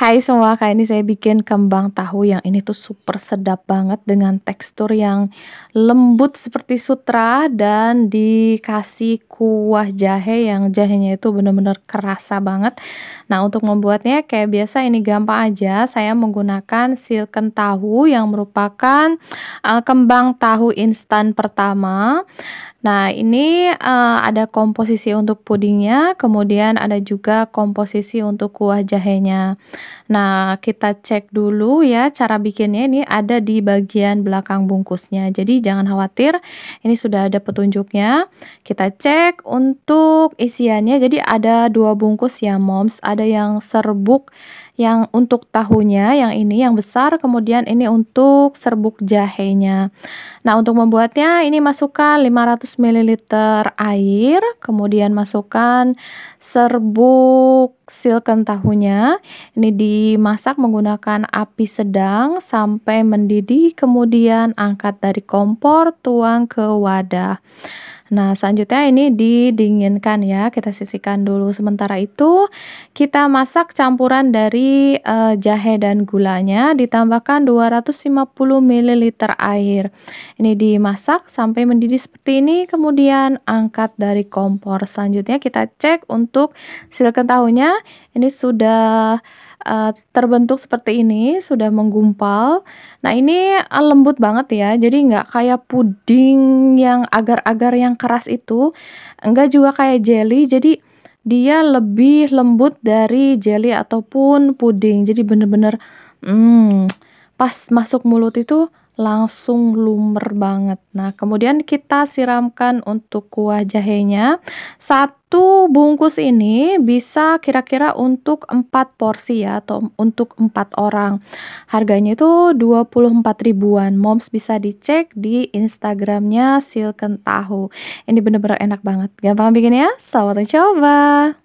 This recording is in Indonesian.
Hai semua, kali ini saya bikin kembang tahu yang ini tuh super sedap banget dengan tekstur yang lembut seperti sutra dan dikasih kuah jahe yang jahenya itu bener-bener kerasa banget. Nah untuk membuatnya kayak biasa ini gampang aja, saya menggunakan silken tahu yang merupakan uh, kembang tahu instan pertama. Nah, ini uh, ada komposisi untuk pudingnya, kemudian ada juga komposisi untuk kuah jahenya. Nah, kita cek dulu ya cara bikinnya ini ada di bagian belakang bungkusnya. Jadi jangan khawatir, ini sudah ada petunjuknya. Kita cek untuk isiannya. Jadi ada dua bungkus ya, moms. Ada yang serbuk yang untuk tahunya yang ini yang besar kemudian ini untuk serbuk jahenya nah untuk membuatnya ini masukkan 500 ml air kemudian masukkan serbuk silken tahunya ini dimasak menggunakan api sedang sampai mendidih kemudian angkat dari kompor tuang ke wadah Nah, selanjutnya ini didinginkan ya. Kita sisihkan dulu. Sementara itu, kita masak campuran dari e, jahe dan gulanya ditambahkan 250 ml air. Ini dimasak sampai mendidih seperti ini, kemudian angkat dari kompor. Selanjutnya kita cek untuk silken tahunya. Ini sudah uh, terbentuk seperti ini, sudah menggumpal. Nah ini eh, lembut banget ya, jadi nggak kayak puding yang agar-agar yang keras itu, nggak juga kayak jelly, jadi dia lebih lembut dari jelly ataupun puding. Jadi bener-bener hmm, pas masuk mulut itu langsung lumer banget. Nah, kemudian kita siramkan untuk kuah jahenya. Satu bungkus ini bisa kira-kira untuk empat porsi ya atau untuk empat orang. Harganya itu 24 ribuan. Moms bisa dicek di Instagramnya Silken Tahu. Ini bener-bener enak banget. Gampang bikin ya? Selamat mencoba.